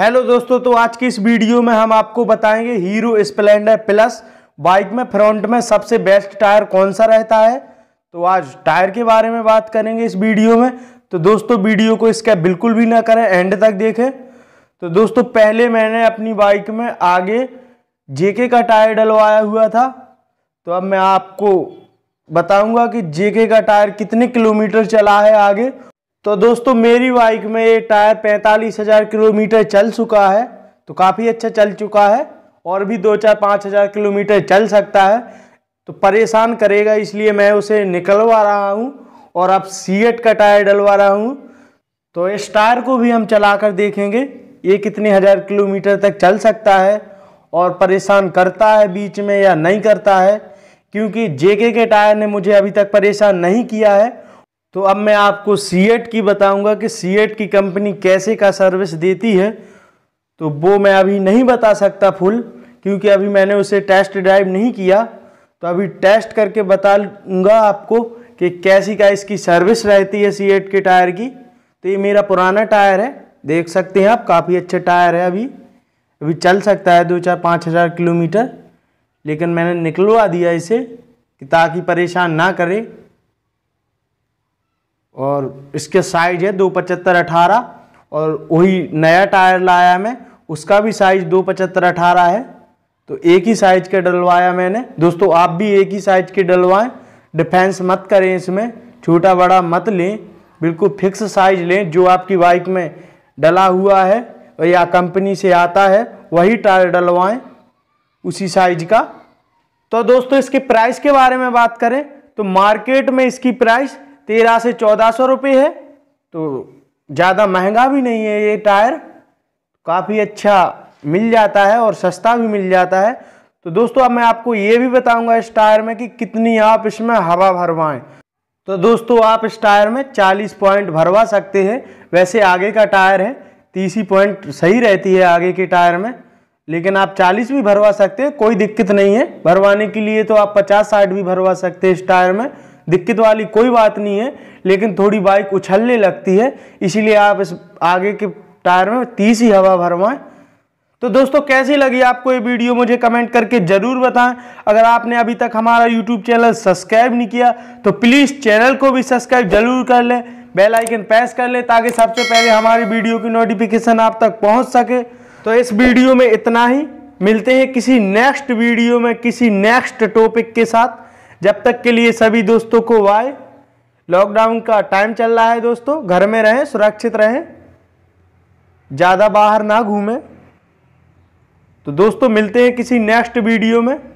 hello दोस्तों तो आज की इस वीडियो में हम आपको बताएंगे हीरो स्प्लेंडर प्लस बाइक में फ्रंट में सबसे बेस्ट टायर कौन सा रहता है तो आज टायर के बारे में बात करेंगे इस वीडियो में तो दोस्तों वीडियो को इसका बिल्कुल भी ना करें एंड तक देखें तो दोस्तों पहले मैंने अपनी बाइक में आगे जेके का टायर डलवाया हुआ था तो अब मैं आपको बताऊंगा कि जेके का टायर कितने किलोमीटर चला है आगे तो दोस्तों मेरी बाइक में ये टायर पैंतालीस हज़ार किलोमीटर चल चुका है तो काफ़ी अच्छा चल चुका है और भी दो चार पाँच हज़ार किलोमीटर चल सकता है तो परेशान करेगा इसलिए मैं उसे निकलवा रहा हूँ और अब सीएट का टायर डलवा रहा हूँ तो इस टायर को भी हम चला कर देखेंगे ये कितने हज़ार किलोमीटर तक चल सकता है और परेशान करता है बीच में या नहीं करता है क्योंकि जेके के टायर ने मुझे अभी तक परेशान नहीं किया है तो अब मैं आपको सी की बताऊंगा कि सी की कंपनी कैसे का सर्विस देती है तो वो मैं अभी नहीं बता सकता फुल क्योंकि अभी मैंने उसे टेस्ट ड्राइव नहीं किया तो अभी टेस्ट करके बता लूँगा आपको कि कैसी का इसकी सर्विस रहती है सी के टायर की तो ये मेरा पुराना टायर है देख सकते हैं आप काफ़ी अच्छे टायर है अभी अभी चल सकता है दो चार पाँच हज़ार किलोमीटर लेकिन मैंने निकलवा दिया इसे कि ताकि परेशान ना करें और इसके साइज है दो पचहत्तर अठारह और वही नया टायर लाया मैं उसका भी साइज दो पचहत्तर अठारह है तो एक ही साइज का डलवाया मैंने दोस्तों आप भी एक ही साइज के डलवाएं डिफेंस मत करें इसमें छोटा बड़ा मत लें बिल्कुल फिक्स साइज लें जो आपकी बाइक में डला हुआ है या कंपनी से आता है वही टायर डलवाएं उसी साइज का तो दोस्तों इसके प्राइस के बारे में बात करें तो मार्केट में इसकी प्राइस तेरह से चौदह सौ रुपये है तो ज़्यादा महंगा भी नहीं है ये टायर काफ़ी अच्छा मिल जाता है और सस्ता भी मिल जाता है तो दोस्तों अब मैं आपको ये भी बताऊंगा इस टायर में कि कितनी आप इसमें हवा भरवाएं तो दोस्तों आप इस टायर में 40 पॉइंट भरवा सकते हैं वैसे आगे का टायर है तीस ही पॉइंट सही रहती है आगे के टायर में लेकिन आप 40 भी भरवा सकते हैं कोई दिक्कत नहीं है भरवाने के लिए तो आप 50 साठ भी भरवा सकते हैं इस टायर में दिक्कत वाली कोई बात नहीं है लेकिन थोड़ी बाइक उछलने लगती है इसीलिए आप इस आगे के टायर में तीस ही हवा भरवाएं तो दोस्तों कैसी लगी आपको ये वीडियो मुझे कमेंट करके ज़रूर बताएं अगर आपने अभी तक हमारा यूट्यूब चैनल सब्सक्राइब नहीं किया तो प्लीज़ चैनल को भी सब्सक्राइब जरूर कर लें बेल आइकन प्रेस कर लें ताकि सबसे पहले हमारी वीडियो की नोटिफिकेशन आप तक पहुंच सके तो इस वीडियो में इतना ही मिलते हैं किसी नेक्स्ट वीडियो में किसी नेक्स्ट टॉपिक के साथ जब तक के लिए सभी दोस्तों को वाय लॉकडाउन का टाइम चल रहा है दोस्तों घर में रहें सुरक्षित रहें ज़्यादा बाहर ना घूमें तो दोस्तों मिलते हैं किसी नेक्स्ट वीडियो में